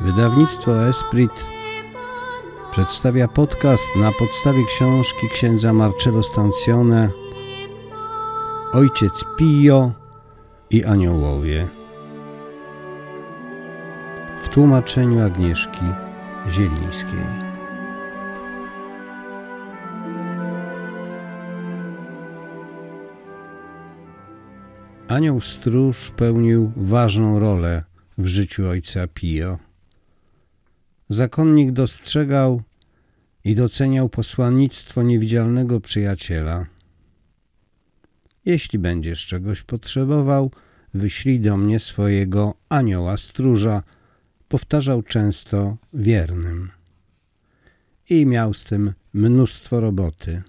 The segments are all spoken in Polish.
Wydawnictwo Esprit przedstawia podcast na podstawie książki księdza Marcello Stancione Ojciec Pio i Aniołowie w tłumaczeniu Agnieszki Zielińskiej. Anioł Stróż pełnił ważną rolę w życiu ojca Pio. Zakonnik dostrzegał i doceniał posłannictwo niewidzialnego przyjaciela. Jeśli będziesz czegoś potrzebował, wyślij do mnie swojego anioła stróża, powtarzał często wiernym. I miał z tym mnóstwo roboty.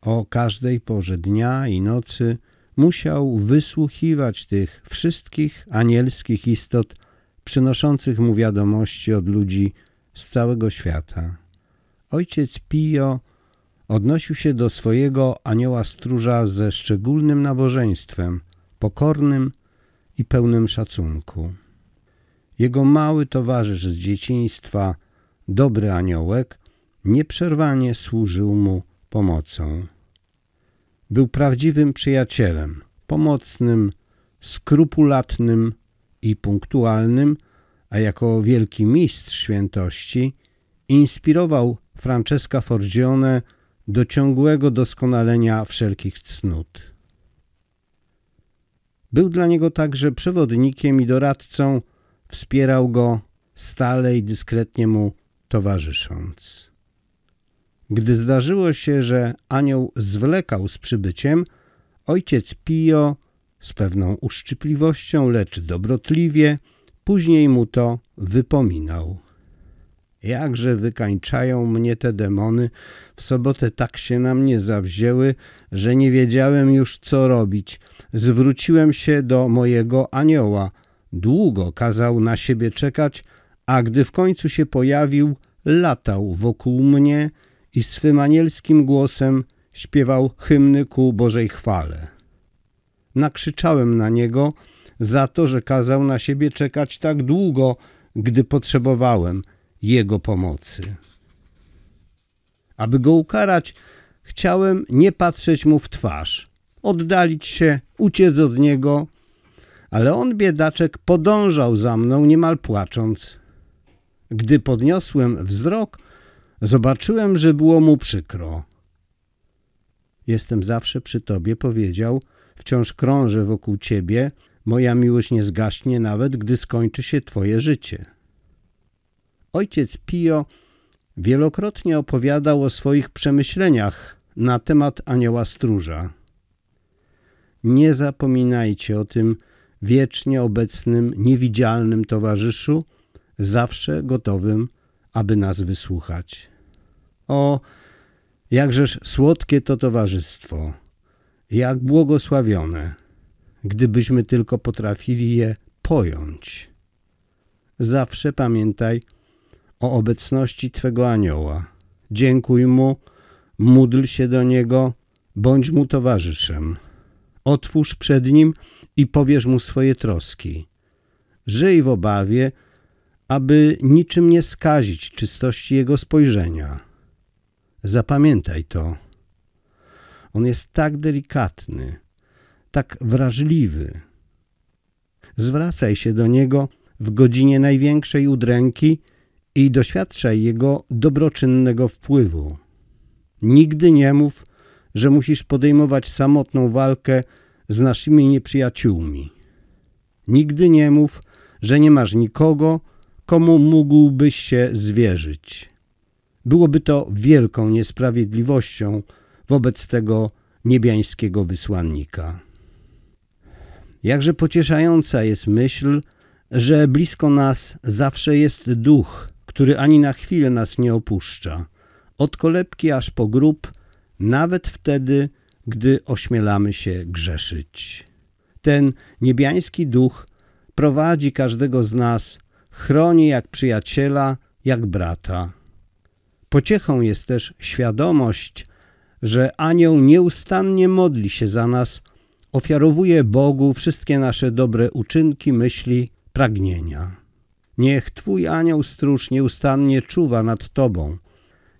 O każdej porze dnia i nocy musiał wysłuchiwać tych wszystkich anielskich istot, przynoszących mu wiadomości od ludzi z całego świata. Ojciec Pio odnosił się do swojego anioła stróża ze szczególnym nabożeństwem, pokornym i pełnym szacunku. Jego mały towarzysz z dzieciństwa, dobry aniołek, nieprzerwanie służył mu pomocą. Był prawdziwym przyjacielem, pomocnym, skrupulatnym i punktualnym, a jako wielki mistrz świętości inspirował Francesca Forgione do ciągłego doskonalenia wszelkich cnót. Był dla niego także przewodnikiem i doradcą, wspierał go stale i dyskretnie mu towarzysząc. Gdy zdarzyło się, że anioł zwlekał z przybyciem, ojciec Pio z pewną uszczypliwością, lecz dobrotliwie, później mu to wypominał. Jakże wykańczają mnie te demony, w sobotę tak się na mnie zawzięły, że nie wiedziałem już co robić. Zwróciłem się do mojego anioła. Długo kazał na siebie czekać, a gdy w końcu się pojawił, latał wokół mnie i swym anielskim głosem śpiewał hymny ku Bożej chwale nakrzyczałem na niego za to, że kazał na siebie czekać tak długo, gdy potrzebowałem jego pomocy. Aby go ukarać, chciałem nie patrzeć mu w twarz, oddalić się, uciec od niego, ale on, biedaczek, podążał za mną niemal płacząc. Gdy podniosłem wzrok, zobaczyłem, że było mu przykro. Jestem zawsze przy tobie, powiedział – wciąż krąży wokół ciebie, moja miłość nie zgaśnie nawet, gdy skończy się twoje życie. Ojciec Pio wielokrotnie opowiadał o swoich przemyśleniach na temat anioła stróża. Nie zapominajcie o tym wiecznie obecnym, niewidzialnym towarzyszu, zawsze gotowym, aby nas wysłuchać. O, jakżeż słodkie to towarzystwo! jak błogosławione, gdybyśmy tylko potrafili je pojąć. Zawsze pamiętaj o obecności Twego anioła. Dziękuj Mu, módl się do Niego, bądź Mu towarzyszem. Otwórz przed Nim i powierz Mu swoje troski. Żyj w obawie, aby niczym nie skazić czystości Jego spojrzenia. Zapamiętaj to. On jest tak delikatny, tak wrażliwy. Zwracaj się do Niego w godzinie największej udręki i doświadczaj Jego dobroczynnego wpływu. Nigdy nie mów, że musisz podejmować samotną walkę z naszymi nieprzyjaciółmi. Nigdy nie mów, że nie masz nikogo, komu mógłbyś się zwierzyć. Byłoby to wielką niesprawiedliwością, wobec tego niebiańskiego wysłannika. Jakże pocieszająca jest myśl, że blisko nas zawsze jest duch, który ani na chwilę nas nie opuszcza, od kolebki aż po grób, nawet wtedy, gdy ośmielamy się grzeszyć. Ten niebiański duch prowadzi każdego z nas, chroni jak przyjaciela, jak brata. Pociechą jest też świadomość, że anioł nieustannie modli się za nas, ofiarowuje Bogu wszystkie nasze dobre uczynki, myśli, pragnienia. Niech Twój anioł stróż nieustannie czuwa nad Tobą.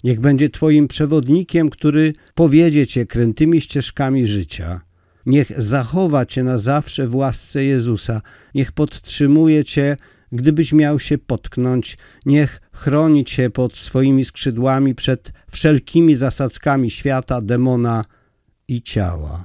Niech będzie Twoim przewodnikiem, który powiedzie Cię krętymi ścieżkami życia. Niech zachowa Cię na zawsze w łasce Jezusa. Niech podtrzymuje Cię gdybyś miał się potknąć, niech chroni cię pod swoimi skrzydłami przed wszelkimi zasadzkami świata, demona i ciała.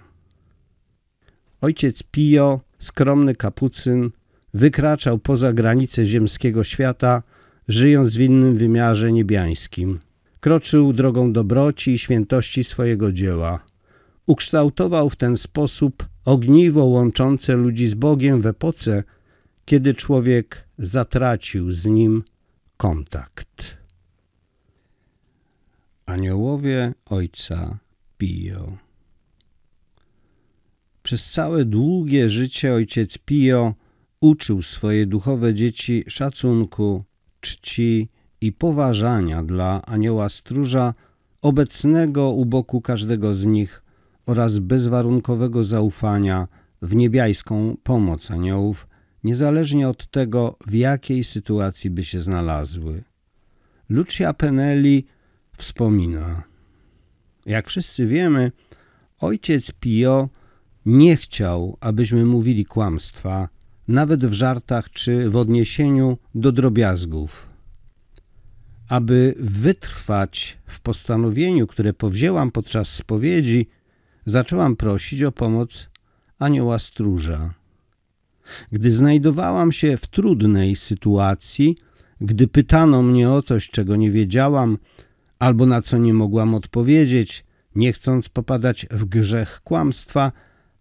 Ojciec Pio, skromny kapucyn, wykraczał poza granice ziemskiego świata, żyjąc w innym wymiarze niebiańskim. Kroczył drogą dobroci i świętości swojego dzieła. Ukształtował w ten sposób ogniwo łączące ludzi z Bogiem w epoce, kiedy człowiek zatracił z nim kontakt. Aniołowie Ojca Pio Przez całe długie życie Ojciec Pio uczył swoje duchowe dzieci szacunku, czci i poważania dla anioła stróża obecnego u boku każdego z nich oraz bezwarunkowego zaufania w niebiańską pomoc aniołów niezależnie od tego, w jakiej sytuacji by się znalazły. Lucia Penelli wspomina. Jak wszyscy wiemy, ojciec Pio nie chciał, abyśmy mówili kłamstwa, nawet w żartach czy w odniesieniu do drobiazgów. Aby wytrwać w postanowieniu, które powzięłam podczas spowiedzi, zaczęłam prosić o pomoc anioła stróża. Gdy znajdowałam się w trudnej sytuacji, gdy pytano mnie o coś, czego nie wiedziałam, albo na co nie mogłam odpowiedzieć, nie chcąc popadać w grzech kłamstwa,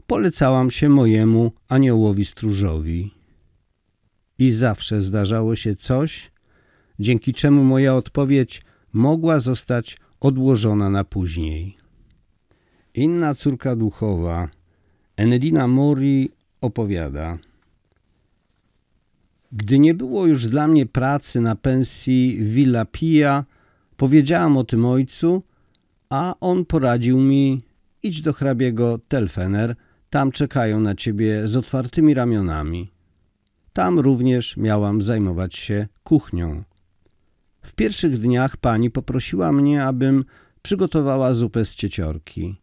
polecałam się mojemu aniołowi stróżowi. I zawsze zdarzało się coś, dzięki czemu moja odpowiedź mogła zostać odłożona na później. Inna córka duchowa, Enedina Mori, opowiada – gdy nie było już dla mnie pracy na pensji Villa Pia, powiedziałam o tym ojcu, a on poradził mi, idź do hrabiego Telfener, tam czekają na ciebie z otwartymi ramionami. Tam również miałam zajmować się kuchnią. W pierwszych dniach pani poprosiła mnie, abym przygotowała zupę z cieciorki.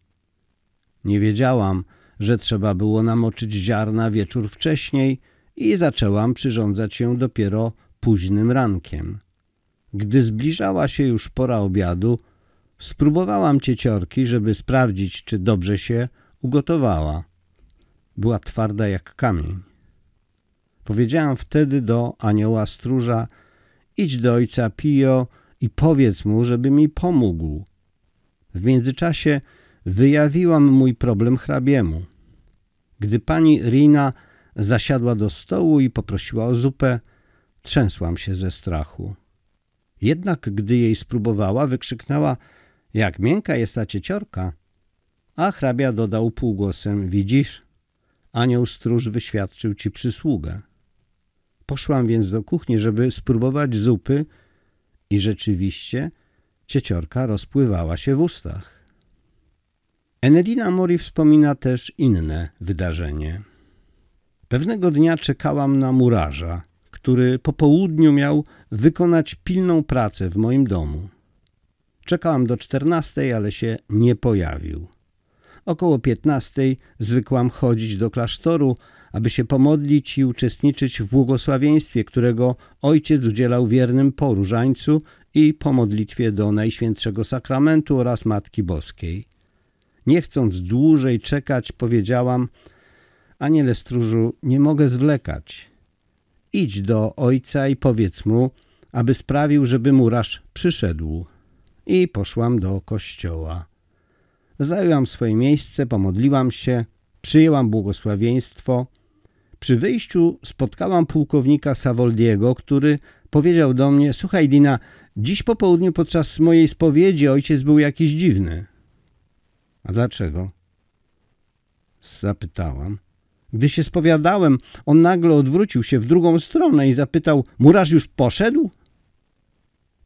Nie wiedziałam, że trzeba było namoczyć ziarna wieczór wcześniej i zaczęłam przyrządzać ją dopiero późnym rankiem. Gdy zbliżała się już pora obiadu, spróbowałam cieciorki, żeby sprawdzić, czy dobrze się ugotowała. Była twarda jak kamień. Powiedziałam wtedy do anioła stróża, idź do ojca Pio i powiedz mu, żeby mi pomógł. W międzyczasie wyjawiłam mój problem hrabiemu. Gdy pani Rina Zasiadła do stołu i poprosiła o zupę. Trzęsłam się ze strachu. Jednak gdy jej spróbowała, wykrzyknęła – jak miękka jest ta cieciorka. A hrabia dodał półgłosem – widzisz, anioł stróż wyświadczył ci przysługę. Poszłam więc do kuchni, żeby spróbować zupy i rzeczywiście cieciorka rozpływała się w ustach. Enelina Mori wspomina też inne wydarzenie – Pewnego dnia czekałam na murarza, który po południu miał wykonać pilną pracę w moim domu. Czekałam do czternastej, ale się nie pojawił. Około piętnastej zwykłam chodzić do klasztoru, aby się pomodlić i uczestniczyć w błogosławieństwie, którego ojciec udzielał wiernym po różańcu i po modlitwie do Najświętszego Sakramentu oraz Matki Boskiej. Nie chcąc dłużej czekać, powiedziałam – Aniele stróżu, nie mogę zwlekać. Idź do ojca i powiedz mu, aby sprawił, żeby murarz przyszedł. I poszłam do kościoła. Zajęłam swoje miejsce, pomodliłam się, przyjęłam błogosławieństwo. Przy wyjściu spotkałam pułkownika Savoldiego, który powiedział do mnie, słuchaj Dina, dziś po południu podczas mojej spowiedzi ojciec był jakiś dziwny. A dlaczego? Zapytałam. Gdy się spowiadałem, on nagle odwrócił się w drugą stronę i zapytał: Murarz już poszedł?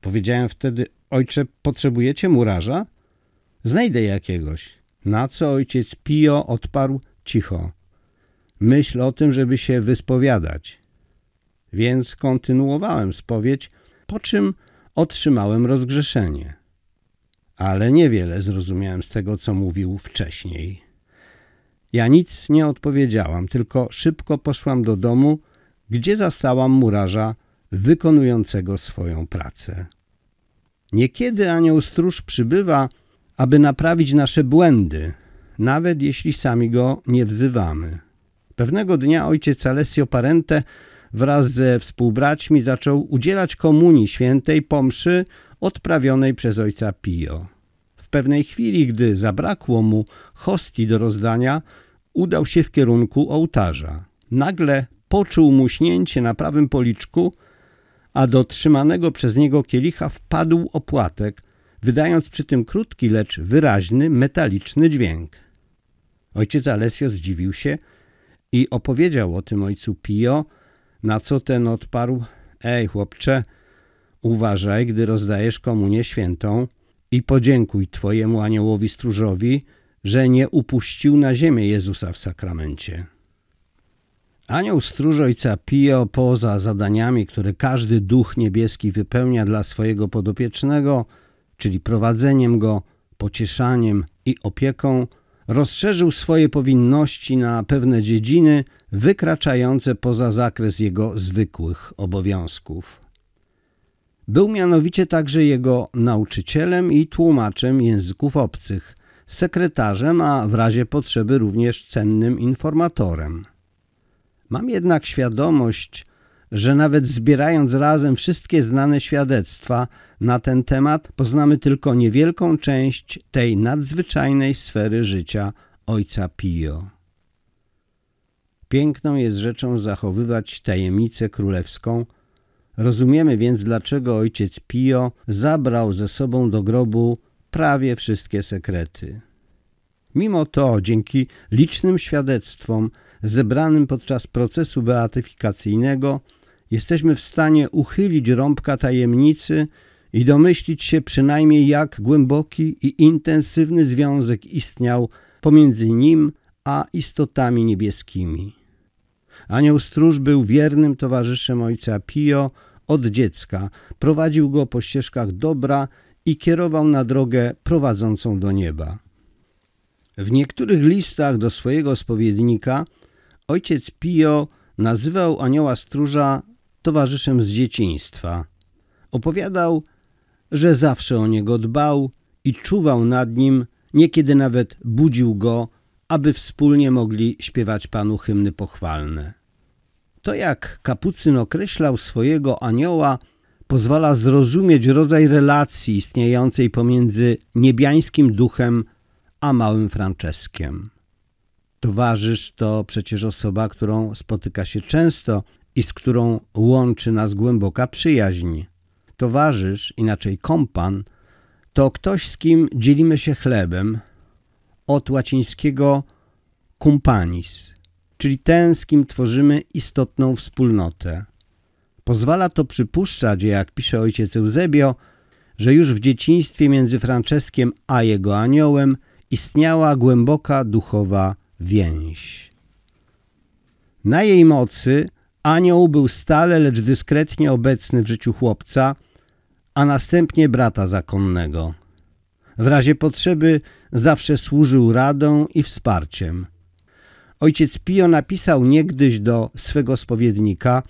Powiedziałem wtedy: Ojcze, potrzebujecie murarza? Znajdę jakiegoś. Na co ojciec Pio odparł cicho: Myśl o tym, żeby się wyspowiadać. Więc kontynuowałem spowiedź, po czym otrzymałem rozgrzeszenie. Ale niewiele zrozumiałem z tego, co mówił wcześniej. Ja nic nie odpowiedziałam, tylko szybko poszłam do domu, gdzie zastałam murarza wykonującego swoją pracę. Niekiedy anioł stróż przybywa, aby naprawić nasze błędy, nawet jeśli sami go nie wzywamy. Pewnego dnia ojciec Alessio Parente wraz ze współbraćmi zaczął udzielać komunii świętej po mszy odprawionej przez ojca Pio. W pewnej chwili, gdy zabrakło mu hostii do rozdania, udał się w kierunku ołtarza. Nagle poczuł muśnięcie na prawym policzku, a do trzymanego przez niego kielicha wpadł opłatek, wydając przy tym krótki, lecz wyraźny, metaliczny dźwięk. Ojciec Alessio zdziwił się i opowiedział o tym ojcu Pio, na co ten odparł – Ej, chłopcze, uważaj, gdy rozdajesz komunię świętą i podziękuj twojemu aniołowi stróżowi – że nie upuścił na ziemię Jezusa w sakramencie. Anioł stróż ojca Pio poza zadaniami, które każdy duch niebieski wypełnia dla swojego podopiecznego, czyli prowadzeniem go, pocieszaniem i opieką, rozszerzył swoje powinności na pewne dziedziny wykraczające poza zakres jego zwykłych obowiązków. Był mianowicie także jego nauczycielem i tłumaczem języków obcych – sekretarzem, a w razie potrzeby również cennym informatorem. Mam jednak świadomość, że nawet zbierając razem wszystkie znane świadectwa na ten temat, poznamy tylko niewielką część tej nadzwyczajnej sfery życia ojca Pio. Piękną jest rzeczą zachowywać tajemnicę królewską. Rozumiemy więc, dlaczego ojciec Pio zabrał ze sobą do grobu prawie wszystkie sekrety. Mimo to, dzięki licznym świadectwom zebranym podczas procesu beatyfikacyjnego, jesteśmy w stanie uchylić rąbka tajemnicy i domyślić się przynajmniej jak głęboki i intensywny związek istniał pomiędzy nim a istotami niebieskimi. Anioł Stróż był wiernym towarzyszem ojca Pio od dziecka, prowadził go po ścieżkach dobra i kierował na drogę prowadzącą do nieba. W niektórych listach do swojego spowiednika ojciec Pio nazywał anioła stróża towarzyszem z dzieciństwa. Opowiadał, że zawsze o niego dbał i czuwał nad nim, niekiedy nawet budził go, aby wspólnie mogli śpiewać Panu hymny pochwalne. To jak Kapucyn określał swojego anioła, pozwala zrozumieć rodzaj relacji istniejącej pomiędzy niebiańskim duchem a małym Franceskiem. Towarzysz to przecież osoba, którą spotyka się często i z którą łączy nas głęboka przyjaźń. Towarzysz, inaczej kompan, to ktoś, z kim dzielimy się chlebem, od łacińskiego cumpanis, czyli ten, z kim tworzymy istotną wspólnotę. Pozwala to przypuszczać, jak pisze ojciec Eusebio, że już w dzieciństwie między Franceskiem a jego aniołem istniała głęboka duchowa więź. Na jej mocy anioł był stale, lecz dyskretnie obecny w życiu chłopca, a następnie brata zakonnego. W razie potrzeby zawsze służył radą i wsparciem. Ojciec Pio napisał niegdyś do swego spowiednika –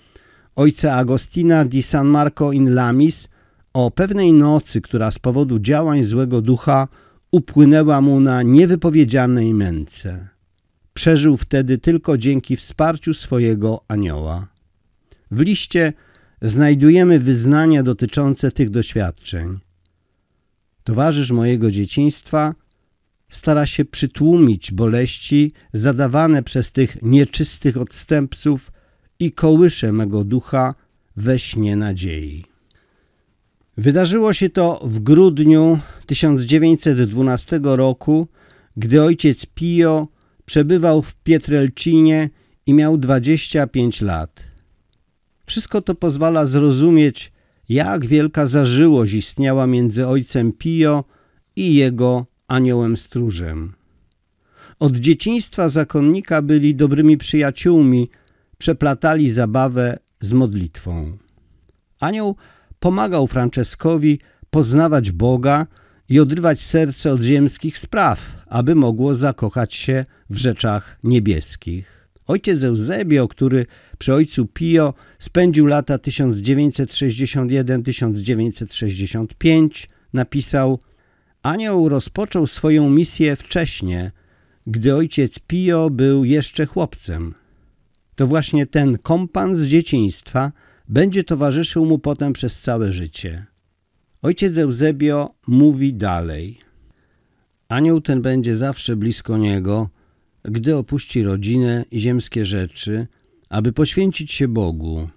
ojca Agostina di San Marco in Lamis o pewnej nocy, która z powodu działań złego ducha upłynęła mu na niewypowiedzianej męce. Przeżył wtedy tylko dzięki wsparciu swojego anioła. W liście znajdujemy wyznania dotyczące tych doświadczeń. Towarzysz mojego dzieciństwa stara się przytłumić boleści zadawane przez tych nieczystych odstępców i kołysze mego ducha we śnie nadziei. Wydarzyło się to w grudniu 1912 roku, gdy ojciec Pio przebywał w Pietrelcinie i miał 25 lat. Wszystko to pozwala zrozumieć, jak wielka zażyłość istniała między ojcem Pio i jego aniołem stróżem. Od dzieciństwa zakonnika byli dobrymi przyjaciółmi, przeplatali zabawę z modlitwą. Anioł pomagał Franceskowi poznawać Boga i odrywać serce od ziemskich spraw, aby mogło zakochać się w rzeczach niebieskich. Ojciec Eusebio, który przy ojcu Pio spędził lata 1961-1965, napisał Anioł rozpoczął swoją misję wcześnie, gdy ojciec Pio był jeszcze chłopcem to właśnie ten kompan z dzieciństwa będzie towarzyszył mu potem przez całe życie. Ojciec Eusebio mówi dalej. Anioł ten będzie zawsze blisko niego, gdy opuści rodzinę i ziemskie rzeczy, aby poświęcić się Bogu.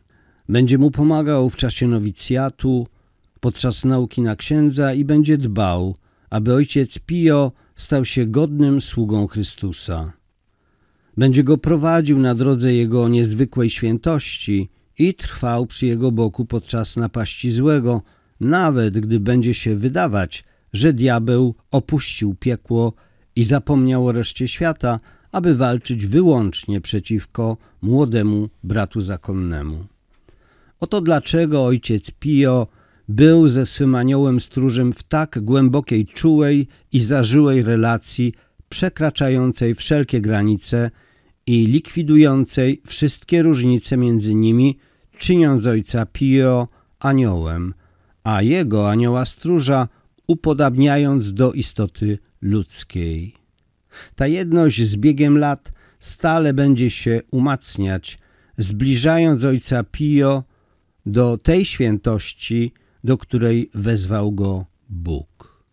Będzie mu pomagał w czasie nowicjatu, podczas nauki na księdza i będzie dbał, aby ojciec Pio stał się godnym sługą Chrystusa. Będzie go prowadził na drodze jego niezwykłej świętości i trwał przy jego boku podczas napaści złego, nawet gdy będzie się wydawać, że diabeł opuścił piekło i zapomniał o reszcie świata, aby walczyć wyłącznie przeciwko młodemu bratu zakonnemu. Oto dlaczego ojciec Pio był ze swym aniołem stróżem w tak głębokiej, czułej i zażyłej relacji, przekraczającej wszelkie granice i likwidującej wszystkie różnice między nimi, czyniąc ojca Pio aniołem, a jego anioła stróża upodabniając do istoty ludzkiej. Ta jedność z biegiem lat stale będzie się umacniać, zbliżając ojca Pio do tej świętości, do której wezwał go Bóg.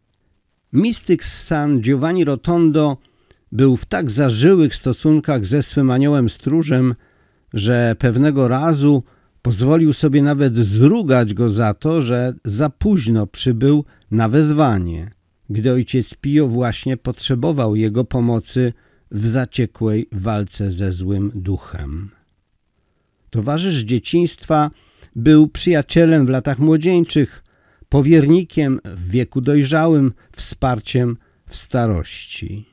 Mistyk z San Giovanni Rotondo był w tak zażyłych stosunkach ze swym aniołem stróżem, że pewnego razu pozwolił sobie nawet zrugać go za to, że za późno przybył na wezwanie, gdy ojciec Pio właśnie potrzebował jego pomocy w zaciekłej walce ze złym duchem. Towarzysz dzieciństwa był przyjacielem w latach młodzieńczych, powiernikiem w wieku dojrzałym, wsparciem w starości.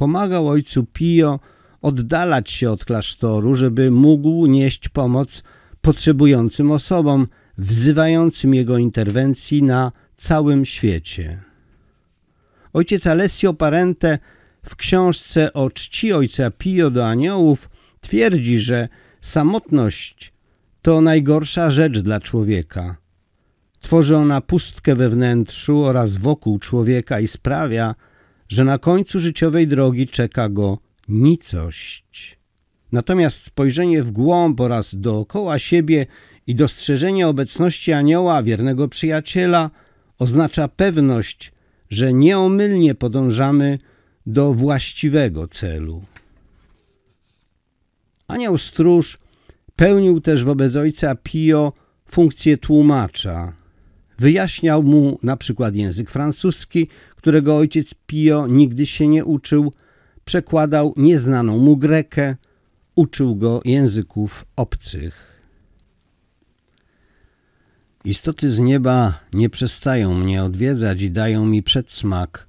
Pomagał ojcu Pio oddalać się od klasztoru, żeby mógł nieść pomoc potrzebującym osobom, wzywającym jego interwencji na całym świecie. Ojciec Alessio Parente w książce o czci ojca Pio do aniołów twierdzi, że samotność to najgorsza rzecz dla człowieka. Tworzy ona pustkę we wnętrzu oraz wokół człowieka i sprawia, że na końcu życiowej drogi czeka go nicość. Natomiast spojrzenie w głąb oraz dookoła siebie i dostrzeżenie obecności anioła, wiernego przyjaciela, oznacza pewność, że nieomylnie podążamy do właściwego celu. Anioł stróż pełnił też wobec ojca Pio funkcję tłumacza. Wyjaśniał mu na przykład język francuski, którego ojciec Pio nigdy się nie uczył, przekładał nieznaną mu grekę, uczył go języków obcych. Istoty z nieba nie przestają mnie odwiedzać i dają mi przedsmak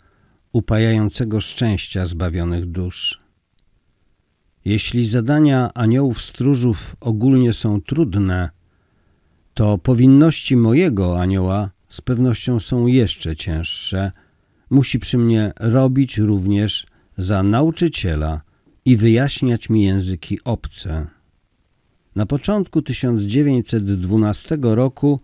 upajającego szczęścia zbawionych dusz. Jeśli zadania aniołów stróżów ogólnie są trudne, to powinności mojego anioła z pewnością są jeszcze cięższe, musi przy mnie robić również za nauczyciela i wyjaśniać mi języki obce. Na początku 1912 roku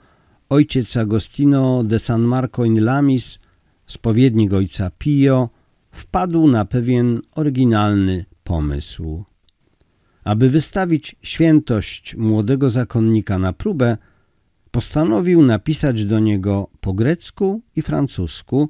ojciec Agostino de San Marco in Lamis, spowiednik ojca Pio, wpadł na pewien oryginalny pomysł. Aby wystawić świętość młodego zakonnika na próbę, postanowił napisać do niego po grecku i francusku –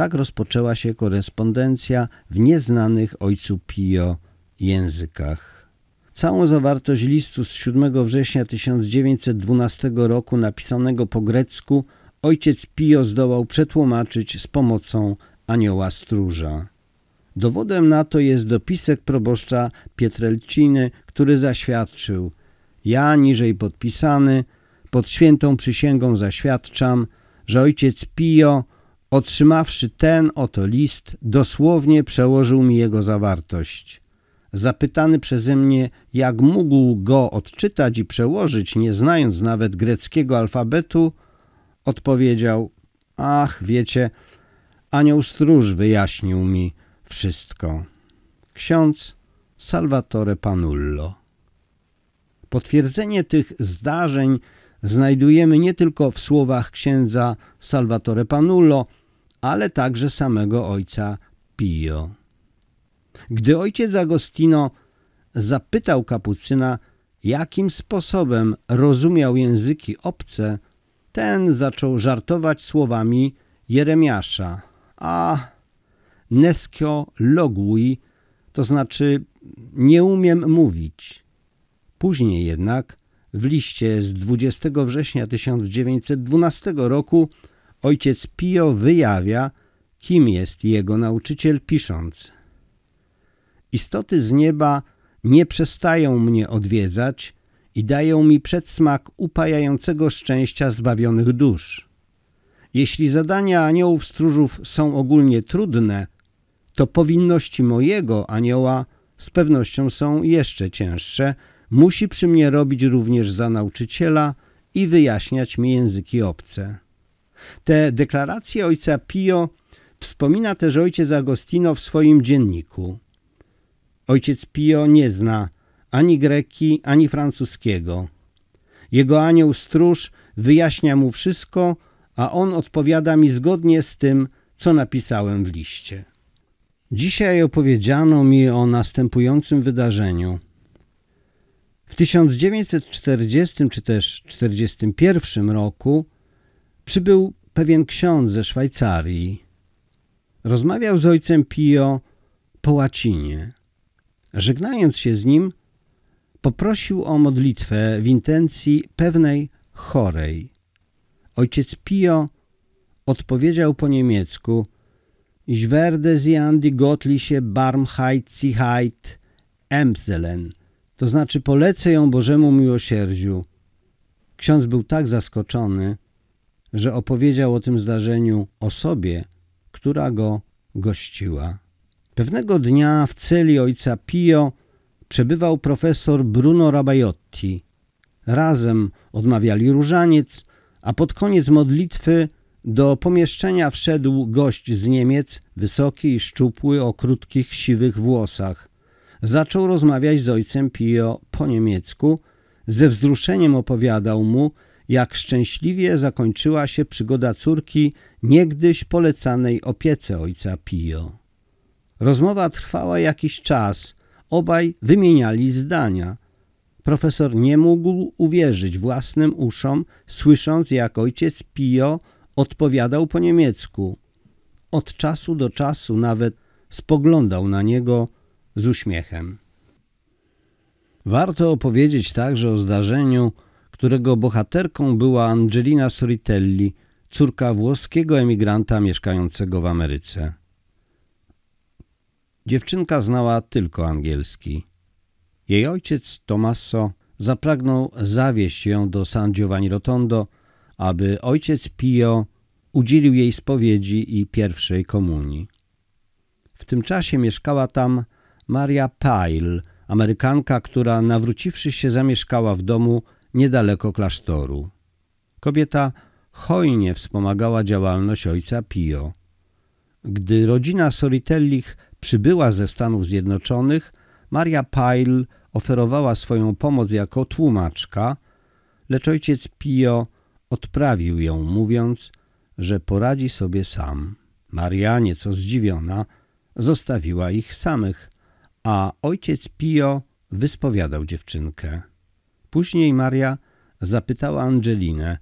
tak rozpoczęła się korespondencja w nieznanych ojcu Pio językach. Całą zawartość listu z 7 września 1912 roku napisanego po grecku ojciec Pio zdołał przetłumaczyć z pomocą anioła stróża. Dowodem na to jest dopisek proboszcza Pietrelciny, który zaświadczył Ja, niżej podpisany, pod świętą przysięgą zaświadczam, że ojciec Pio Otrzymawszy ten oto list, dosłownie przełożył mi jego zawartość. Zapytany przeze mnie, jak mógł go odczytać i przełożyć, nie znając nawet greckiego alfabetu, odpowiedział: Ach, wiecie, anioł stróż wyjaśnił mi wszystko. Ksiądz Salvatore Panullo. Potwierdzenie tych zdarzeń znajdujemy nie tylko w słowach księdza Salvatore Panullo, ale także samego ojca Pio. Gdy ojciec Agostino zapytał kapucyna, jakim sposobem rozumiał języki obce, ten zaczął żartować słowami Jeremiasza, a nescio logui, to znaczy nie umiem mówić. Później jednak w liście z 20 września 1912 roku ojciec Pio wyjawia, kim jest jego nauczyciel, pisząc Istoty z nieba nie przestają mnie odwiedzać i dają mi przedsmak upajającego szczęścia zbawionych dusz. Jeśli zadania aniołów stróżów są ogólnie trudne, to powinności mojego anioła z pewnością są jeszcze cięższe. Musi przy mnie robić również za nauczyciela i wyjaśniać mi języki obce. Te deklaracje ojca Pio wspomina też ojciec Agostino w swoim dzienniku. Ojciec Pio nie zna ani greki, ani francuskiego. Jego anioł stróż wyjaśnia mu wszystko, a on odpowiada mi zgodnie z tym, co napisałem w liście. Dzisiaj opowiedziano mi o następującym wydarzeniu. W 1940 czy też 1941 roku przybył pewien ksiądz ze Szwajcarii. Rozmawiał z ojcem Pio po łacinie. Żegnając się z nim, poprosił o modlitwę w intencji pewnej chorej. Ojciec Pio odpowiedział po niemiecku Ich werde sie an die gottliche Barmherzigkeit empfehlen, to znaczy polecę ją Bożemu miłosierdziu. Ksiądz był tak zaskoczony, że opowiedział o tym zdarzeniu osobie, która go gościła. Pewnego dnia w celi ojca Pio przebywał profesor Bruno Rabajotti. Razem odmawiali różaniec, a pod koniec modlitwy do pomieszczenia wszedł gość z Niemiec, wysoki i szczupły, o krótkich, siwych włosach. Zaczął rozmawiać z ojcem Pio po niemiecku. Ze wzruszeniem opowiadał mu, jak szczęśliwie zakończyła się przygoda córki niegdyś polecanej opiece ojca Pio. Rozmowa trwała jakiś czas, obaj wymieniali zdania. Profesor nie mógł uwierzyć własnym uszom, słysząc jak ojciec Pio odpowiadał po niemiecku. Od czasu do czasu nawet spoglądał na niego z uśmiechem. Warto opowiedzieć także o zdarzeniu, którego bohaterką była Angelina Soritelli, córka włoskiego emigranta mieszkającego w Ameryce. Dziewczynka znała tylko angielski. Jej ojciec Tommaso zapragnął zawieść ją do San Giovanni Rotondo, aby ojciec Pio udzielił jej spowiedzi i pierwszej komunii. W tym czasie mieszkała tam Maria Pyle, Amerykanka, która nawróciwszy się zamieszkała w domu niedaleko klasztoru. Kobieta hojnie wspomagała działalność ojca Pio. Gdy rodzina Soritellich przybyła ze Stanów Zjednoczonych, Maria Pyle oferowała swoją pomoc jako tłumaczka, lecz ojciec Pio odprawił ją, mówiąc, że poradzi sobie sam. Maria, nieco zdziwiona, zostawiła ich samych, a ojciec Pio wyspowiadał dziewczynkę. Później Maria zapytała Angelinę,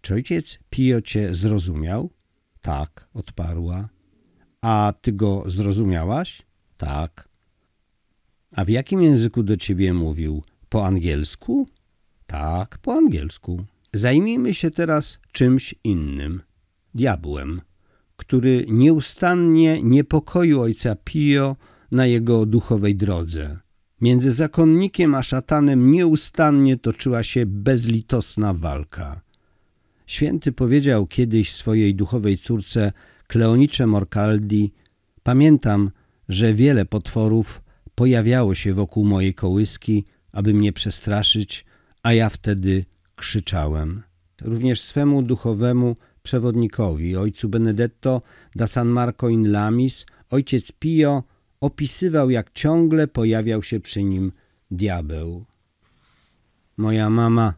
czy ojciec Pio cię zrozumiał? Tak, odparła. A ty go zrozumiałaś? Tak. A w jakim języku do ciebie mówił? Po angielsku? Tak, po angielsku. Zajmijmy się teraz czymś innym. Diabłem, który nieustannie niepokoił ojca Pio na jego duchowej drodze. Między zakonnikiem a szatanem nieustannie toczyła się bezlitosna walka. Święty powiedział kiedyś swojej duchowej córce Kleonicze Morcaldi: Pamiętam, że wiele potworów pojawiało się wokół mojej kołyski, aby mnie przestraszyć, a ja wtedy krzyczałem. Również swemu duchowemu przewodnikowi, ojcu Benedetto da San Marco in Lamis, ojciec Pio opisywał, jak ciągle pojawiał się przy nim diabeł. Moja mama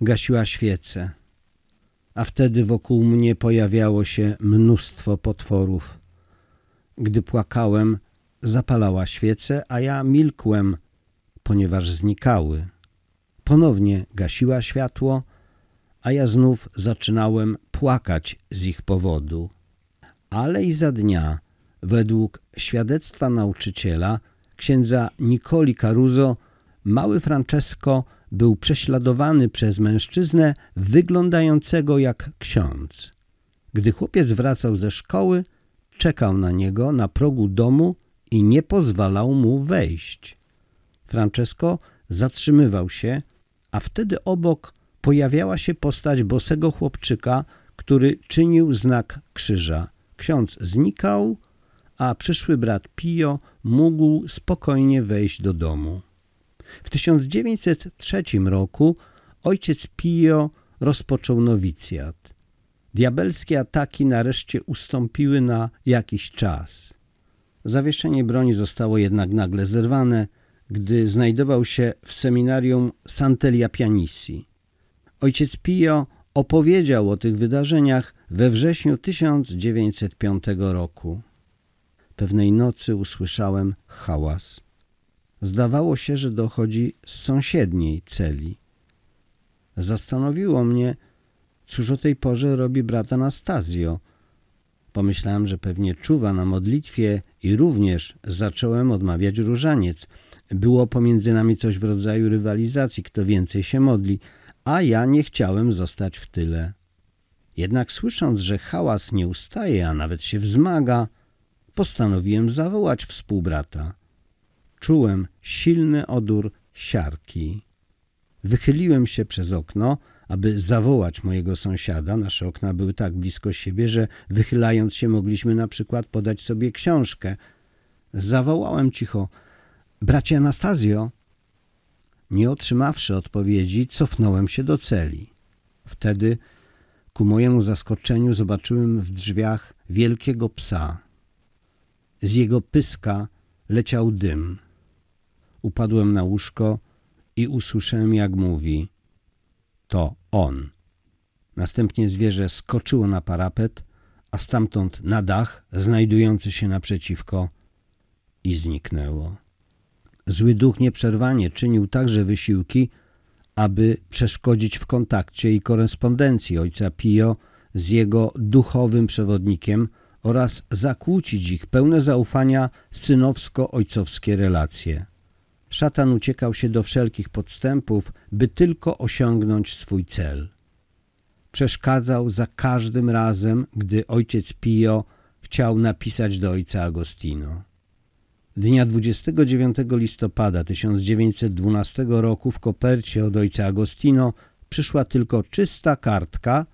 gasiła świece, a wtedy wokół mnie pojawiało się mnóstwo potworów. Gdy płakałem, zapalała świece, a ja milkłem, ponieważ znikały. Ponownie gasiła światło, a ja znów zaczynałem płakać z ich powodu. Ale i za dnia Według świadectwa nauczyciela, księdza Nicoli Caruso, mały Francesco był prześladowany przez mężczyznę wyglądającego jak ksiądz. Gdy chłopiec wracał ze szkoły, czekał na niego na progu domu i nie pozwalał mu wejść. Francesco zatrzymywał się, a wtedy obok pojawiała się postać bosego chłopczyka, który czynił znak krzyża. Ksiądz znikał, a przyszły brat Pio mógł spokojnie wejść do domu. W 1903 roku ojciec Pio rozpoczął nowicjat. Diabelskie ataki nareszcie ustąpiły na jakiś czas. Zawieszenie broni zostało jednak nagle zerwane, gdy znajdował się w seminarium Santelia Pianissi. Ojciec Pio opowiedział o tych wydarzeniach we wrześniu 1905 roku. Pewnej nocy usłyszałem hałas. Zdawało się, że dochodzi z sąsiedniej celi. Zastanowiło mnie, cóż o tej porze robi brat Anastazjo. Pomyślałem, że pewnie czuwa na modlitwie i również zacząłem odmawiać różaniec. Było pomiędzy nami coś w rodzaju rywalizacji, kto więcej się modli, a ja nie chciałem zostać w tyle. Jednak słysząc, że hałas nie ustaje, a nawet się wzmaga, postanowiłem zawołać współbrata. Czułem silny odór siarki. Wychyliłem się przez okno, aby zawołać mojego sąsiada. Nasze okna były tak blisko siebie, że wychylając się mogliśmy na przykład podać sobie książkę. Zawołałem cicho: Bracie Anastazjo! Nie otrzymawszy odpowiedzi, cofnąłem się do celi. Wtedy, ku mojemu zaskoczeniu, zobaczyłem w drzwiach wielkiego psa. Z jego pyska leciał dym. Upadłem na łóżko i usłyszałem, jak mówi to on. Następnie zwierzę skoczyło na parapet, a stamtąd na dach, znajdujący się naprzeciwko i zniknęło. Zły duch nieprzerwanie czynił także wysiłki, aby przeszkodzić w kontakcie i korespondencji ojca Pio z jego duchowym przewodnikiem – oraz zakłócić ich pełne zaufania synowsko-ojcowskie relacje. Szatan uciekał się do wszelkich podstępów, by tylko osiągnąć swój cel. Przeszkadzał za każdym razem, gdy ojciec Pio chciał napisać do ojca Agostino. Dnia 29 listopada 1912 roku w kopercie od ojca Agostino przyszła tylko czysta kartka,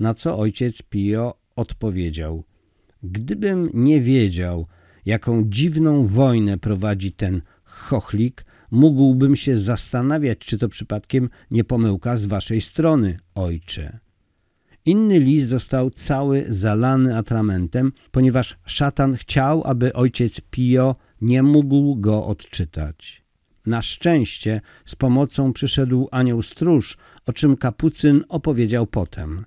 na co ojciec Pio odpowiedział Gdybym nie wiedział, jaką dziwną wojnę prowadzi ten chochlik, mógłbym się zastanawiać, czy to przypadkiem nie pomyłka z waszej strony, ojcze. Inny list został cały zalany atramentem, ponieważ szatan chciał, aby ojciec Pio nie mógł go odczytać. Na szczęście z pomocą przyszedł anioł stróż, o czym kapucyn opowiedział potem.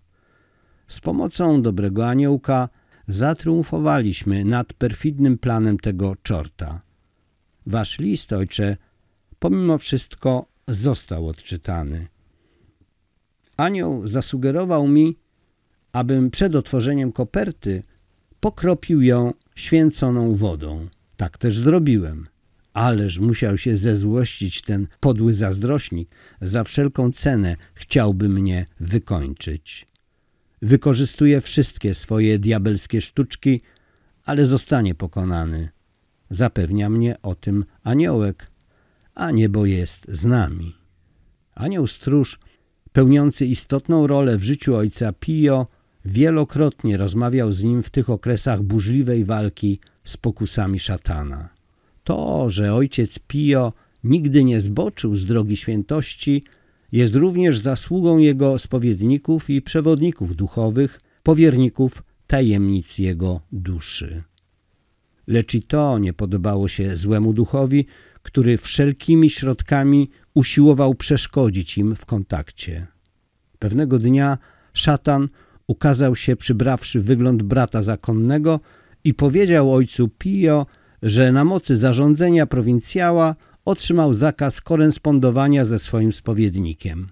Z pomocą dobrego aniołka zatriumfowaliśmy nad perfidnym planem tego czorta. Wasz list, ojcze, pomimo wszystko został odczytany. Anioł zasugerował mi, abym przed otworzeniem koperty pokropił ją święconą wodą. Tak też zrobiłem. Ależ musiał się zezłościć ten podły zazdrośnik. Za wszelką cenę chciałby mnie wykończyć wykorzystuje wszystkie swoje diabelskie sztuczki, ale zostanie pokonany. Zapewnia mnie o tym aniołek, a niebo jest z nami. Anioł stróż, pełniący istotną rolę w życiu ojca Pio, wielokrotnie rozmawiał z nim w tych okresach burzliwej walki z pokusami szatana. To, że ojciec Pio nigdy nie zboczył z drogi świętości – jest również zasługą jego spowiedników i przewodników duchowych, powierników tajemnic jego duszy. Lecz i to nie podobało się złemu duchowi, który wszelkimi środkami usiłował przeszkodzić im w kontakcie. Pewnego dnia szatan ukazał się przybrawszy wygląd brata zakonnego i powiedział ojcu Pio, że na mocy zarządzenia prowincjała otrzymał zakaz korespondowania ze swoim spowiednikiem,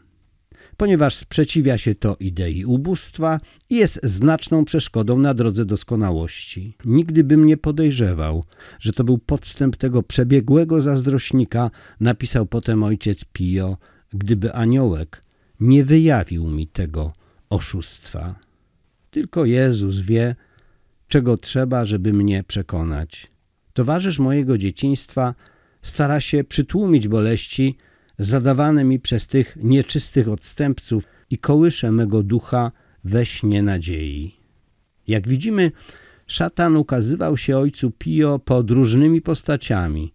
ponieważ sprzeciwia się to idei ubóstwa i jest znaczną przeszkodą na drodze doskonałości. Nigdy bym nie podejrzewał, że to był podstęp tego przebiegłego zazdrośnika, napisał potem ojciec Pio, gdyby aniołek nie wyjawił mi tego oszustwa. Tylko Jezus wie, czego trzeba, żeby mnie przekonać. Towarzysz mojego dzieciństwa – stara się przytłumić boleści zadawane mi przez tych nieczystych odstępców i kołysze mego ducha we śnie nadziei. Jak widzimy, szatan ukazywał się ojcu Pio pod różnymi postaciami,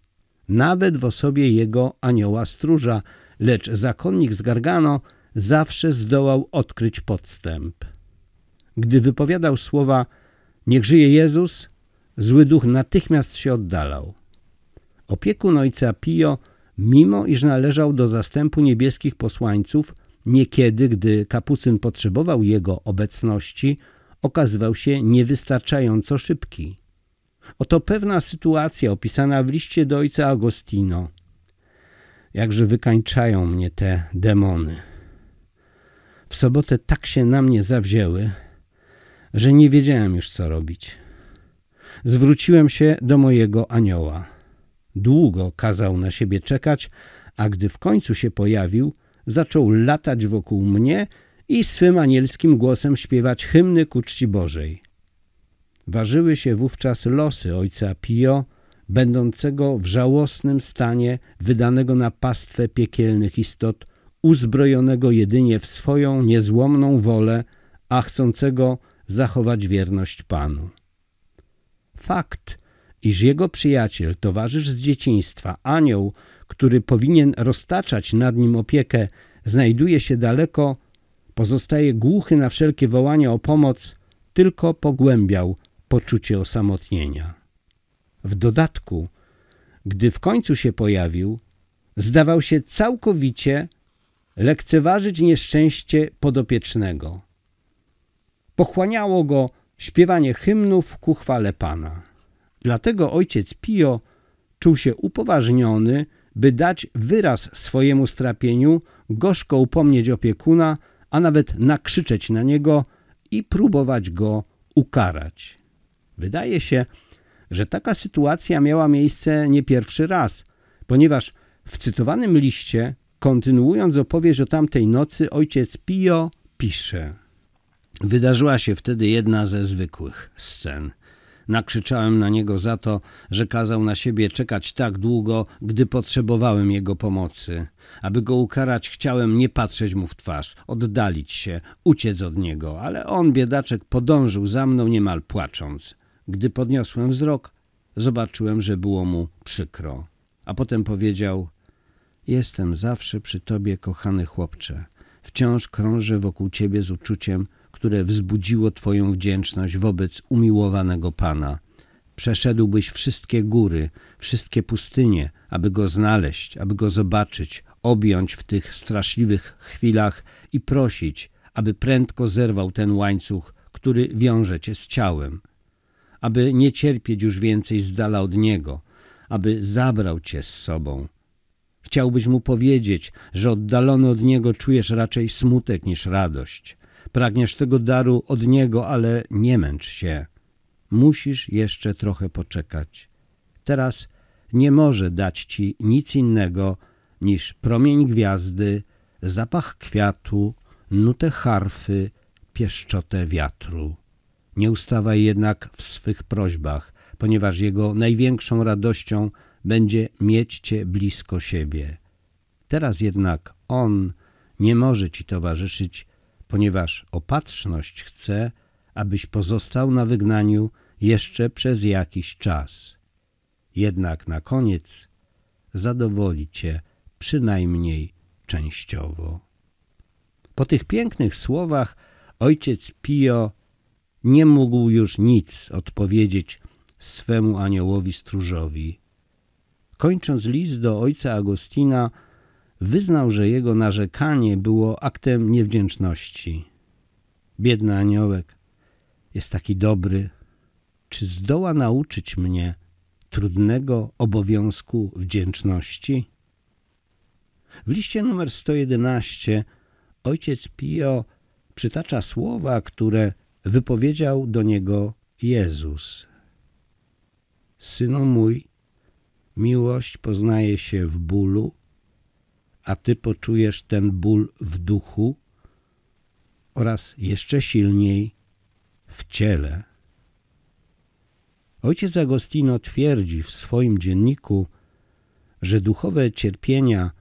nawet w osobie jego anioła stróża, lecz zakonnik z Gargano zawsze zdołał odkryć podstęp. Gdy wypowiadał słowa Niech żyje Jezus, zły duch natychmiast się oddalał. Opiekun ojca Pio, mimo iż należał do zastępu niebieskich posłańców, niekiedy, gdy kapucyn potrzebował jego obecności, okazywał się niewystarczająco szybki. Oto pewna sytuacja opisana w liście do ojca Agostino. Jakże wykańczają mnie te demony. W sobotę tak się na mnie zawzięły, że nie wiedziałem już co robić. Zwróciłem się do mojego anioła. Długo kazał na siebie czekać, a gdy w końcu się pojawił, zaczął latać wokół mnie i swym anielskim głosem śpiewać hymny ku czci Bożej. Ważyły się wówczas losy ojca Pio, będącego w żałosnym stanie, wydanego na pastwę piekielnych istot, uzbrojonego jedynie w swoją niezłomną wolę, a chcącego zachować wierność Panu. Fakt, iż jego przyjaciel, towarzysz z dzieciństwa, anioł, który powinien roztaczać nad nim opiekę, znajduje się daleko, pozostaje głuchy na wszelkie wołania o pomoc, tylko pogłębiał poczucie osamotnienia. W dodatku, gdy w końcu się pojawił, zdawał się całkowicie lekceważyć nieszczęście podopiecznego. Pochłaniało go śpiewanie hymnów ku chwale Pana. Dlatego ojciec Pio czuł się upoważniony, by dać wyraz swojemu strapieniu, gorzko upomnieć opiekuna, a nawet nakrzyczeć na niego i próbować go ukarać. Wydaje się, że taka sytuacja miała miejsce nie pierwszy raz, ponieważ w cytowanym liście, kontynuując opowieść o tamtej nocy, ojciec Pio pisze. Wydarzyła się wtedy jedna ze zwykłych scen. Nakrzyczałem na niego za to, że kazał na siebie czekać tak długo, gdy potrzebowałem jego pomocy. Aby go ukarać, chciałem nie patrzeć mu w twarz, oddalić się, uciec od niego, ale on, biedaczek, podążył za mną niemal płacząc. Gdy podniosłem wzrok, zobaczyłem, że było mu przykro. A potem powiedział: Jestem zawsze przy tobie, kochany chłopcze. Wciąż krążę wokół ciebie z uczuciem, które wzbudziło Twoją wdzięczność wobec umiłowanego Pana. Przeszedłbyś wszystkie góry, wszystkie pustynie, aby go znaleźć, aby go zobaczyć, objąć w tych straszliwych chwilach i prosić, aby prędko zerwał ten łańcuch, który wiąże cię z ciałem, aby nie cierpieć już więcej z dala od niego, aby zabrał cię z sobą. Chciałbyś mu powiedzieć, że oddalony od niego czujesz raczej smutek niż radość, Pragniesz tego daru od Niego, ale nie męcz się. Musisz jeszcze trochę poczekać. Teraz nie może dać ci nic innego niż promień gwiazdy, zapach kwiatu, nutę harfy, pieszczotę wiatru. Nie ustawaj jednak w swych prośbach, ponieważ jego największą radością będzie mieć cię blisko siebie. Teraz jednak on nie może ci towarzyszyć ponieważ opatrzność chce, abyś pozostał na wygnaniu jeszcze przez jakiś czas. Jednak na koniec zadowoli cię przynajmniej częściowo. Po tych pięknych słowach ojciec Pio nie mógł już nic odpowiedzieć swemu aniołowi stróżowi. Kończąc list do ojca Agostina, Wyznał, że jego narzekanie było aktem niewdzięczności. Biedny aniołek jest taki dobry. Czy zdoła nauczyć mnie trudnego obowiązku wdzięczności? W liście numer 111 ojciec Pio przytacza słowa, które wypowiedział do niego Jezus. Synu mój, miłość poznaje się w bólu, a ty poczujesz ten ból w duchu oraz jeszcze silniej w ciele. Ojciec Agostino twierdzi w swoim dzienniku, że duchowe cierpienia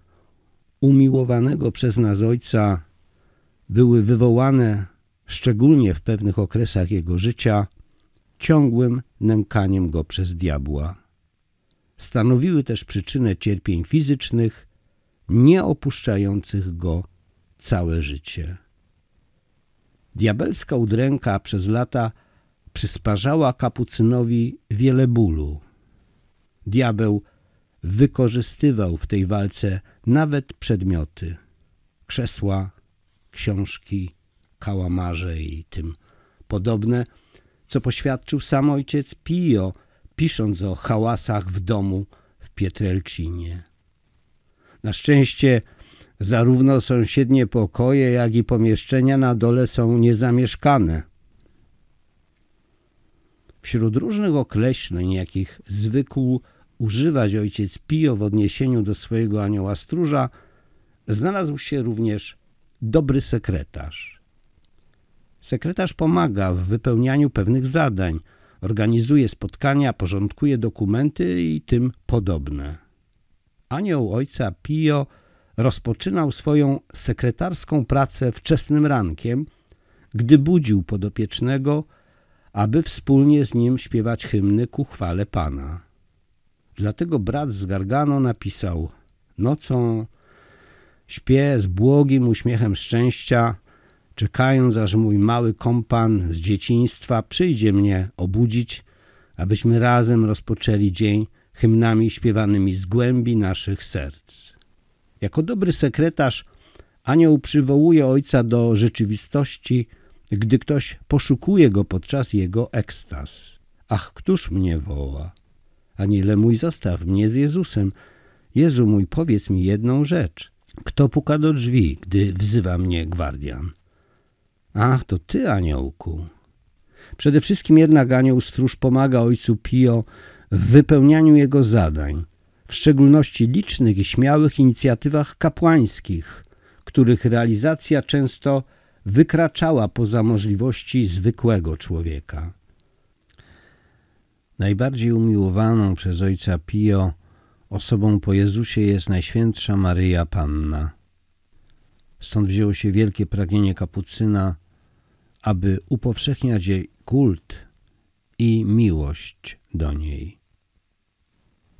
umiłowanego przez nas Ojca były wywołane szczególnie w pewnych okresach jego życia, ciągłym nękaniem go przez diabła. Stanowiły też przyczynę cierpień fizycznych nie opuszczających go całe życie. Diabelska udręka przez lata przysparzała kapucynowi wiele bólu. Diabeł wykorzystywał w tej walce nawet przedmioty krzesła, książki, kałamarze i tym podobne, co poświadczył sam ojciec Pio, pisząc o hałasach w domu w Pietrelcinie. Na szczęście zarówno sąsiednie pokoje, jak i pomieszczenia na dole są niezamieszkane. Wśród różnych określeń, jakich zwykł używać ojciec Pio w odniesieniu do swojego anioła stróża, znalazł się również dobry sekretarz. Sekretarz pomaga w wypełnianiu pewnych zadań, organizuje spotkania, porządkuje dokumenty i tym podobne anioł ojca Pio rozpoczynał swoją sekretarską pracę wczesnym rankiem, gdy budził podopiecznego, aby wspólnie z nim śpiewać hymny ku chwale Pana. Dlatego brat z Gargano napisał Nocą śpię z błogim uśmiechem szczęścia, czekając aż mój mały kompan z dzieciństwa przyjdzie mnie obudzić, abyśmy razem rozpoczęli dzień hymnami śpiewanymi z głębi naszych serc. Jako dobry sekretarz anioł przywołuje ojca do rzeczywistości, gdy ktoś poszukuje go podczas jego ekstaz. Ach, któż mnie woła? Aniele mój, zostaw mnie z Jezusem. Jezu mój, powiedz mi jedną rzecz. Kto puka do drzwi, gdy wzywa mnie gwardian? Ach, to ty, aniołku. Przede wszystkim jednak anioł stróż pomaga ojcu Pio w wypełnianiu jego zadań, w szczególności licznych i śmiałych inicjatywach kapłańskich, których realizacja często wykraczała poza możliwości zwykłego człowieka. Najbardziej umiłowaną przez ojca Pio osobą po Jezusie jest Najświętsza Maryja Panna. Stąd wzięło się wielkie pragnienie kapucyna, aby upowszechniać jej kult i miłość do niej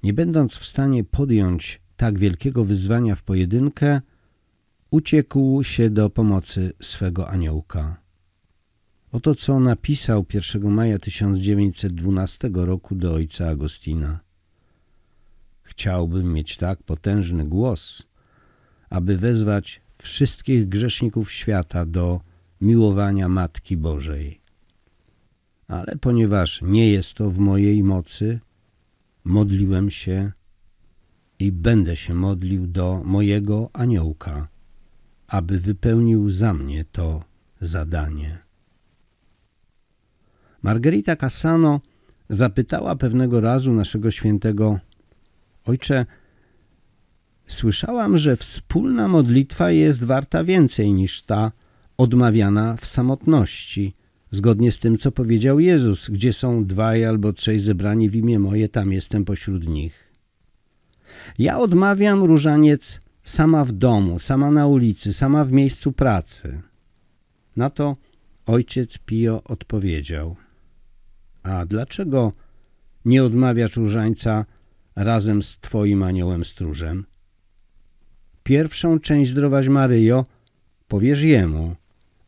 nie będąc w stanie podjąć tak wielkiego wyzwania w pojedynkę, uciekł się do pomocy swego aniołka. Oto co napisał 1 maja 1912 roku do ojca Agostina. Chciałbym mieć tak potężny głos, aby wezwać wszystkich grzeszników świata do miłowania Matki Bożej. Ale ponieważ nie jest to w mojej mocy, modliłem się i będę się modlił do mojego aniołka, aby wypełnił za mnie to zadanie. Margarita Cassano zapytała pewnego razu naszego świętego Ojcze, słyszałam, że wspólna modlitwa jest warta więcej niż ta odmawiana w samotności – Zgodnie z tym, co powiedział Jezus, gdzie są dwaj albo trzej zebrani w imię moje, tam jestem pośród nich. Ja odmawiam różaniec sama w domu, sama na ulicy, sama w miejscu pracy. Na to ojciec Pio odpowiedział: A dlaczego nie odmawiasz różańca razem z twoim aniołem stróżem? Pierwszą część zdrowaś Maryjo powiesz jemu,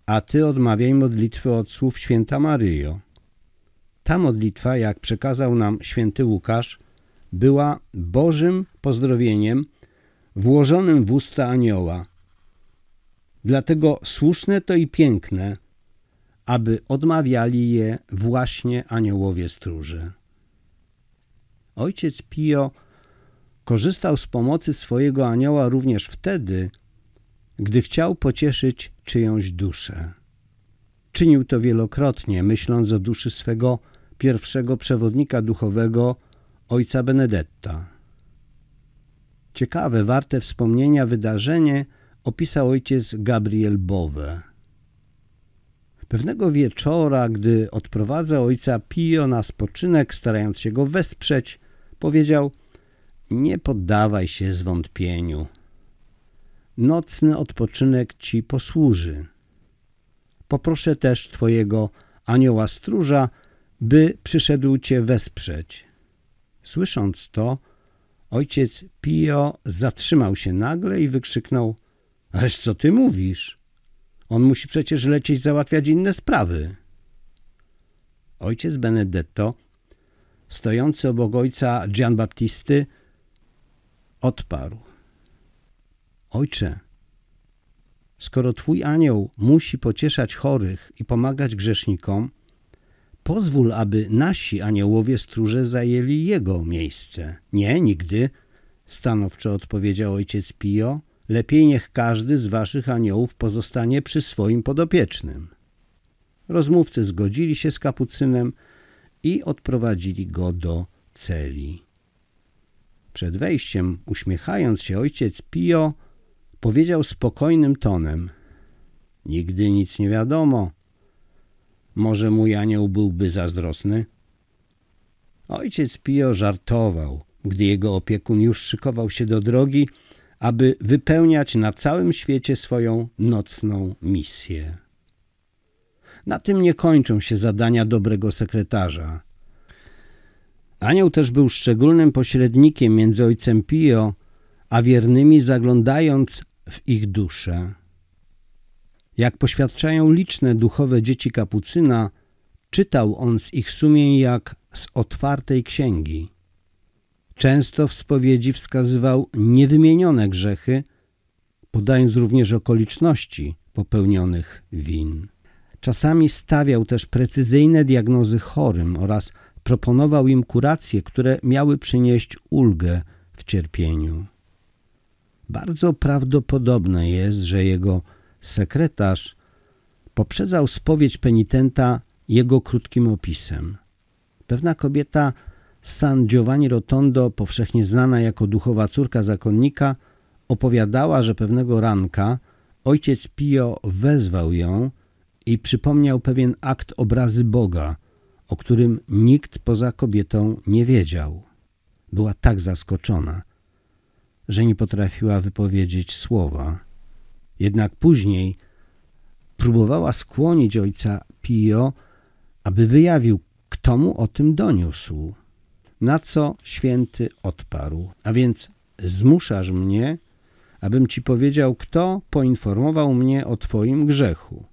a ty odmawiaj modlitwy od słów święta Maryjo. Ta modlitwa, jak przekazał nam święty Łukasz, była Bożym pozdrowieniem włożonym w usta anioła. Dlatego słuszne to i piękne, aby odmawiali je właśnie aniołowie stróże. Ojciec Pio korzystał z pomocy swojego anioła również wtedy, gdy chciał pocieszyć czyjąś duszę. Czynił to wielokrotnie, myśląc o duszy swego pierwszego przewodnika duchowego, ojca Benedetta. Ciekawe, warte wspomnienia wydarzenie opisał ojciec Gabriel Bowe. Pewnego wieczora, gdy odprowadza ojca Pio na spoczynek, starając się go wesprzeć, powiedział – nie poddawaj się zwątpieniu nocny odpoczynek Ci posłuży. Poproszę też Twojego anioła stróża, by przyszedł Cię wesprzeć. Słysząc to, ojciec Pio zatrzymał się nagle i wykrzyknął – Ależ co Ty mówisz? On musi przecież lecieć załatwiać inne sprawy. Ojciec Benedetto, stojący obok ojca Gian Baptisty, odparł. Ojcze, skoro Twój anioł musi pocieszać chorych i pomagać grzesznikom, pozwól, aby nasi aniołowie stróże zajęli jego miejsce. Nie, nigdy, stanowczo odpowiedział ojciec Pio, lepiej niech każdy z waszych aniołów pozostanie przy swoim podopiecznym. Rozmówcy zgodzili się z kapucynem i odprowadzili go do celi. Przed wejściem, uśmiechając się, ojciec Pio Powiedział spokojnym tonem: Nigdy nic nie wiadomo. Może mój anioł byłby zazdrosny? Ojciec Pio żartował, gdy jego opiekun już szykował się do drogi, aby wypełniać na całym świecie swoją nocną misję. Na tym nie kończą się zadania dobrego sekretarza. Anioł też był szczególnym pośrednikiem między ojcem Pio a wiernymi, zaglądając w ich dusze. Jak poświadczają liczne duchowe dzieci kapucyna, czytał on z ich sumień jak z otwartej księgi. Często w spowiedzi wskazywał niewymienione grzechy, podając również okoliczności popełnionych win. Czasami stawiał też precyzyjne diagnozy chorym oraz proponował im kuracje, które miały przynieść ulgę w cierpieniu. Bardzo prawdopodobne jest, że jego sekretarz poprzedzał spowiedź penitenta jego krótkim opisem. Pewna kobieta San Giovanni Rotondo, powszechnie znana jako duchowa córka zakonnika, opowiadała, że pewnego ranka ojciec Pio wezwał ją i przypomniał pewien akt obrazy Boga, o którym nikt poza kobietą nie wiedział. Była tak zaskoczona, że nie potrafiła wypowiedzieć słowa. Jednak później próbowała skłonić ojca Pio, aby wyjawił, kto mu o tym doniósł. Na co święty odparł: A więc zmuszasz mnie, abym ci powiedział, kto poinformował mnie o twoim grzechu.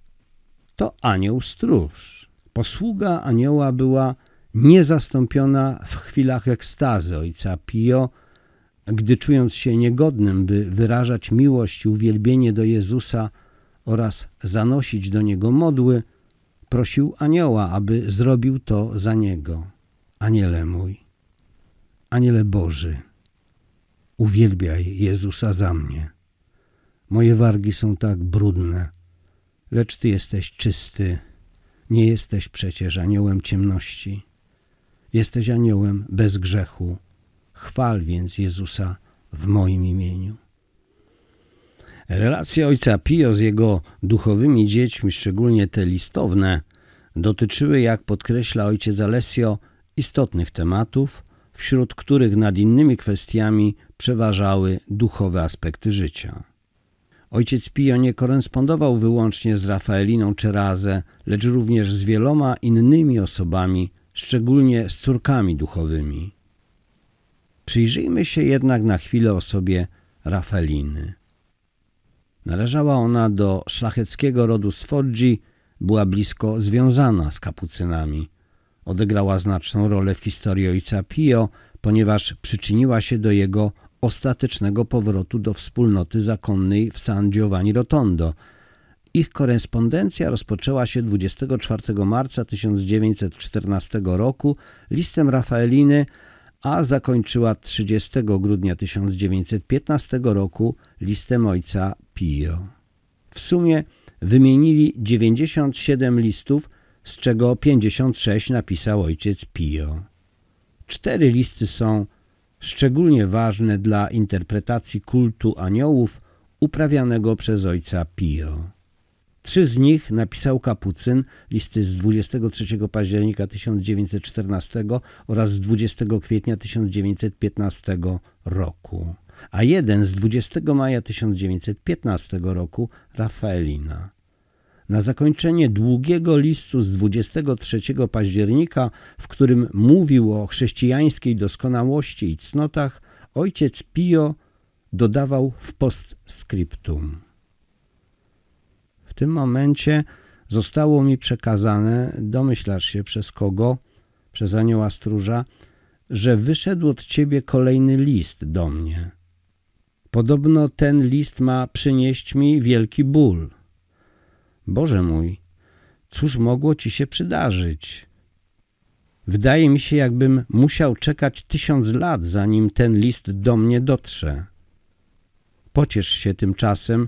To anioł stróż. Posługa anioła była niezastąpiona w chwilach ekstazy ojca Pio gdy czując się niegodnym, by wyrażać miłość i uwielbienie do Jezusa oraz zanosić do Niego modły, prosił anioła, aby zrobił to za Niego. Aniele mój, Aniele Boży, uwielbiaj Jezusa za mnie. Moje wargi są tak brudne, lecz Ty jesteś czysty. Nie jesteś przecież aniołem ciemności. Jesteś aniołem bez grzechu, Chwal więc Jezusa w moim imieniu. Relacje ojca Pio z jego duchowymi dziećmi, szczególnie te listowne, dotyczyły, jak podkreśla ojciec Alessio, istotnych tematów, wśród których nad innymi kwestiami przeważały duchowe aspekty życia. Ojciec Pio nie korespondował wyłącznie z Rafaeliną Czerazę, lecz również z wieloma innymi osobami, szczególnie z córkami duchowymi. Przyjrzyjmy się jednak na chwilę osobie Rafeliny. Należała ona do szlacheckiego rodu Sfoggi, była blisko związana z kapucynami. Odegrała znaczną rolę w historii ojca Pio, ponieważ przyczyniła się do jego ostatecznego powrotu do wspólnoty zakonnej w San Giovanni Rotondo. Ich korespondencja rozpoczęła się 24 marca 1914 roku listem Rafaeliny a zakończyła 30 grudnia 1915 roku listem ojca Pio. W sumie wymienili 97 listów, z czego 56 napisał ojciec Pio. Cztery listy są szczególnie ważne dla interpretacji kultu aniołów uprawianego przez ojca Pio. Trzy z nich napisał Kapucyn, listy z 23 października 1914 oraz z 20 kwietnia 1915 roku, a jeden z 20 maja 1915 roku Rafaelina. Na zakończenie długiego listu z 23 października, w którym mówił o chrześcijańskiej doskonałości i cnotach, ojciec Pio dodawał w postscriptum – tym momencie zostało mi przekazane, domyślasz się przez kogo, przez anioła stróża, że wyszedł od ciebie kolejny list do mnie. Podobno ten list ma przynieść mi wielki ból. Boże mój, cóż mogło ci się przydarzyć? Wydaje mi się, jakbym musiał czekać tysiąc lat, zanim ten list do mnie dotrze. Pociesz się tymczasem,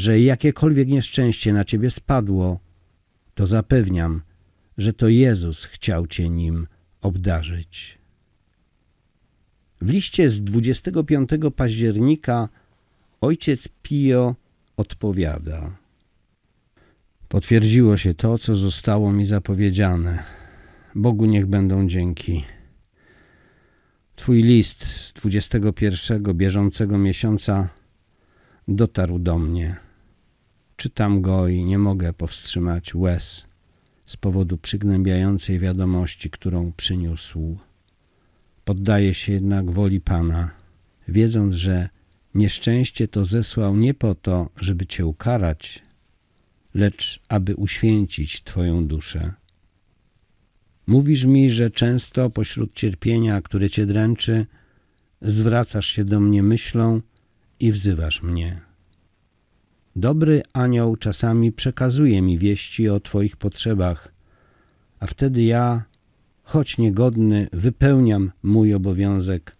że jakiekolwiek nieszczęście na ciebie spadło, to zapewniam, że to Jezus chciał cię nim obdarzyć. W liście z 25 października ojciec Pio odpowiada: Potwierdziło się to, co zostało mi zapowiedziane. Bogu niech będą dzięki. Twój list z 21 bieżącego miesiąca dotarł do mnie. Czytam go i nie mogę powstrzymać łez z powodu przygnębiającej wiadomości, którą przyniósł. Poddaję się jednak woli Pana, wiedząc, że nieszczęście to zesłał nie po to, żeby Cię ukarać, lecz aby uświęcić Twoją duszę. Mówisz mi, że często pośród cierpienia, które Cię dręczy, zwracasz się do mnie myślą i wzywasz mnie. Dobry anioł czasami przekazuje mi wieści o Twoich potrzebach, a wtedy ja, choć niegodny, wypełniam mój obowiązek,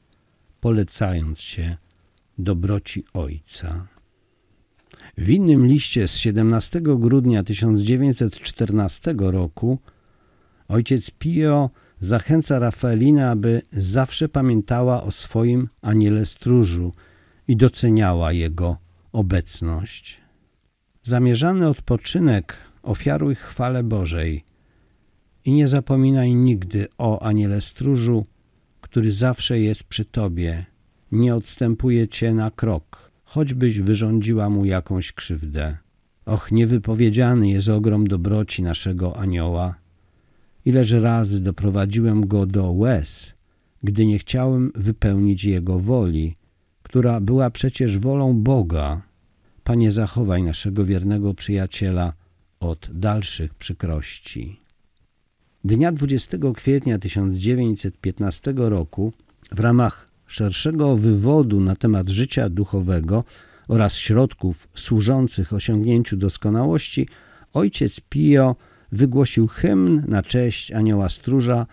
polecając się dobroci Ojca. W innym liście z 17 grudnia 1914 roku ojciec Pio zachęca Rafaelinę, aby zawsze pamiętała o swoim aniele stróżu i doceniała jego obecność. Zamierzany odpoczynek ofiaruj chwale Bożej i nie zapominaj nigdy o aniele stróżu, który zawsze jest przy Tobie, nie odstępuje Cię na krok, choćbyś wyrządziła mu jakąś krzywdę. Och, niewypowiedziany jest ogrom dobroci naszego anioła. Ileż razy doprowadziłem go do łez, gdy nie chciałem wypełnić jego woli, która była przecież wolą Boga, Panie, zachowaj naszego wiernego przyjaciela od dalszych przykrości. Dnia 20 kwietnia 1915 roku w ramach szerszego wywodu na temat życia duchowego oraz środków służących osiągnięciu doskonałości, ojciec Pio wygłosił hymn na cześć anioła stróża,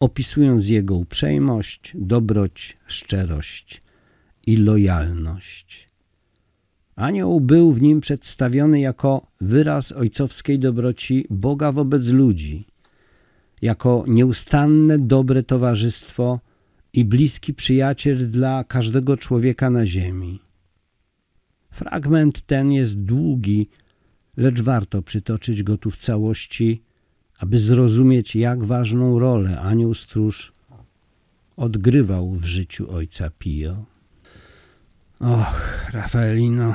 opisując jego uprzejmość, dobroć, szczerość i lojalność. Anioł był w nim przedstawiony jako wyraz ojcowskiej dobroci Boga wobec ludzi, jako nieustanne dobre towarzystwo i bliski przyjaciel dla każdego człowieka na ziemi. Fragment ten jest długi, lecz warto przytoczyć go tu w całości, aby zrozumieć, jak ważną rolę anioł stróż odgrywał w życiu ojca Pio. Och, Rafaelino,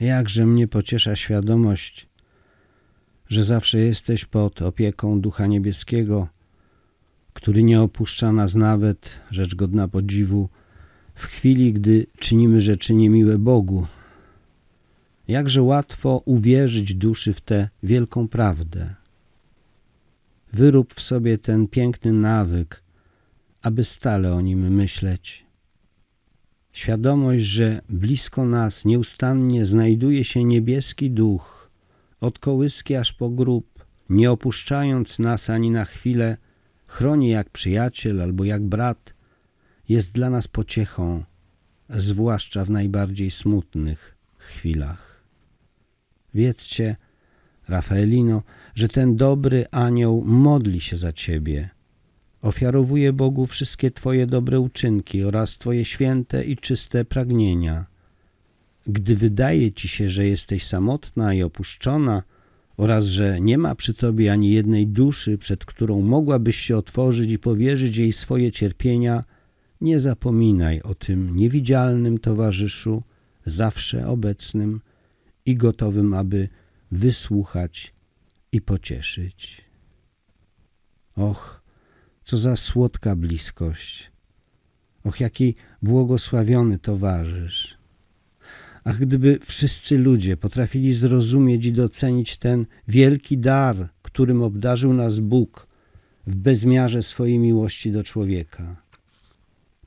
jakże mnie pociesza świadomość, że zawsze jesteś pod opieką Ducha Niebieskiego, który nie opuszcza nas nawet, rzecz godna podziwu, w chwili, gdy czynimy rzeczy niemiłe Bogu. Jakże łatwo uwierzyć duszy w tę wielką prawdę. Wyrób w sobie ten piękny nawyk, aby stale o nim myśleć świadomość, że blisko nas nieustannie znajduje się niebieski duch, od kołyski aż po grób, nie opuszczając nas ani na chwilę, chroni jak przyjaciel albo jak brat, jest dla nas pociechą, zwłaszcza w najbardziej smutnych chwilach. Wiedzcie, Rafaelino, że ten dobry anioł modli się za ciebie – Ofiarowuję Bogu wszystkie Twoje dobre uczynki oraz Twoje święte i czyste pragnienia. Gdy wydaje Ci się, że jesteś samotna i opuszczona oraz że nie ma przy Tobie ani jednej duszy, przed którą mogłabyś się otworzyć i powierzyć jej swoje cierpienia, nie zapominaj o tym niewidzialnym towarzyszu, zawsze obecnym i gotowym, aby wysłuchać i pocieszyć. Och, co za słodka bliskość. Och, jaki błogosławiony towarzysz. Ach, gdyby wszyscy ludzie potrafili zrozumieć i docenić ten wielki dar, którym obdarzył nas Bóg w bezmiarze swojej miłości do człowieka.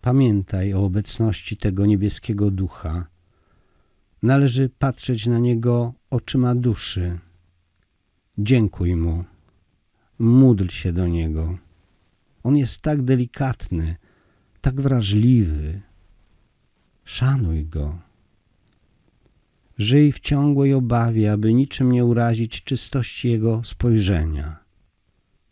Pamiętaj o obecności tego niebieskiego ducha. Należy patrzeć na niego oczyma duszy. Dziękuj mu. Módl się do niego. On jest tak delikatny, tak wrażliwy. Szanuj go. Żyj w ciągłej obawie, aby niczym nie urazić czystości jego spojrzenia.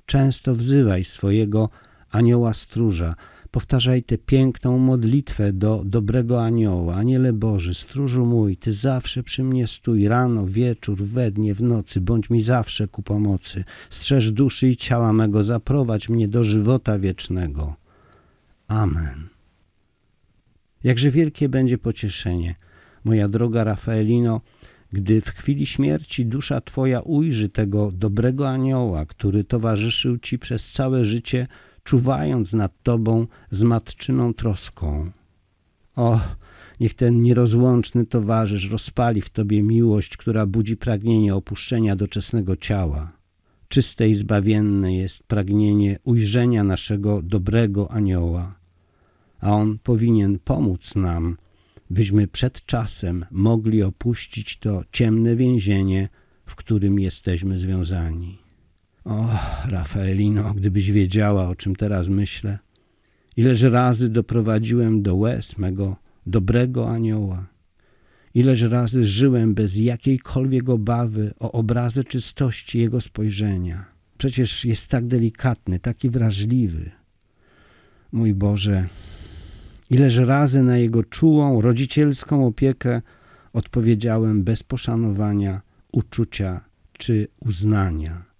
Często wzywaj swojego anioła stróża, powtarzaj tę piękną modlitwę do dobrego anioła. Aniele Boży, stróżu mój, Ty zawsze przy mnie stój, rano, wieczór, we dnie, w nocy, bądź mi zawsze ku pomocy. Strzeż duszy i ciała mego, zaprowadź mnie do żywota wiecznego. Amen. Jakże wielkie będzie pocieszenie, moja droga Rafaelino, gdy w chwili śmierci dusza Twoja ujrzy tego dobrego anioła, który towarzyszył Ci przez całe życie, czuwając nad Tobą z matczyną troską. O, niech ten nierozłączny towarzysz rozpali w Tobie miłość, która budzi pragnienie opuszczenia doczesnego ciała. Czyste i zbawienne jest pragnienie ujrzenia naszego dobrego anioła, a on powinien pomóc nam, byśmy przed czasem mogli opuścić to ciemne więzienie, w którym jesteśmy związani. O, Rafaelino, gdybyś wiedziała, o czym teraz myślę. Ileż razy doprowadziłem do łez mego dobrego anioła. Ileż razy żyłem bez jakiejkolwiek obawy o obrazę czystości jego spojrzenia. Przecież jest tak delikatny, taki wrażliwy. Mój Boże, ileż razy na jego czułą, rodzicielską opiekę odpowiedziałem bez poszanowania, uczucia czy uznania.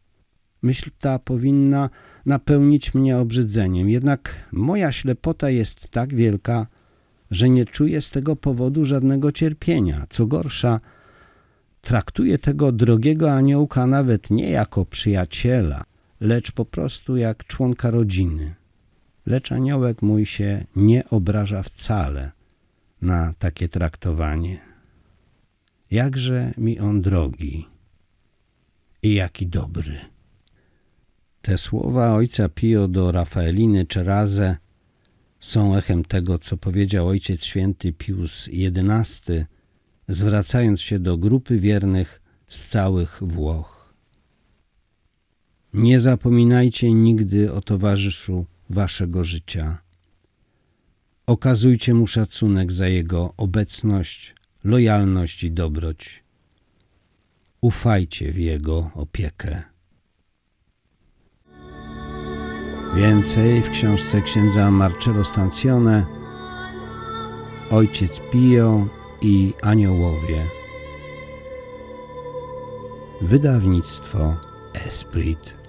Myśl ta powinna napełnić mnie obrzydzeniem. Jednak moja ślepota jest tak wielka, że nie czuję z tego powodu żadnego cierpienia. Co gorsza, traktuję tego drogiego aniołka nawet nie jako przyjaciela, lecz po prostu jak członka rodziny. Lecz aniołek mój się nie obraża wcale na takie traktowanie. Jakże mi on drogi i jaki dobry. Te słowa ojca Pio do Rafaeliny Czerazę są echem tego, co powiedział ojciec święty Pius XI, zwracając się do grupy wiernych z całych Włoch. Nie zapominajcie nigdy o towarzyszu waszego życia. Okazujcie mu szacunek za jego obecność, lojalność i dobroć. Ufajcie w jego opiekę. Więcej w książce księdza Marcello Stancione Ojciec Pio i Aniołowie Wydawnictwo Esprit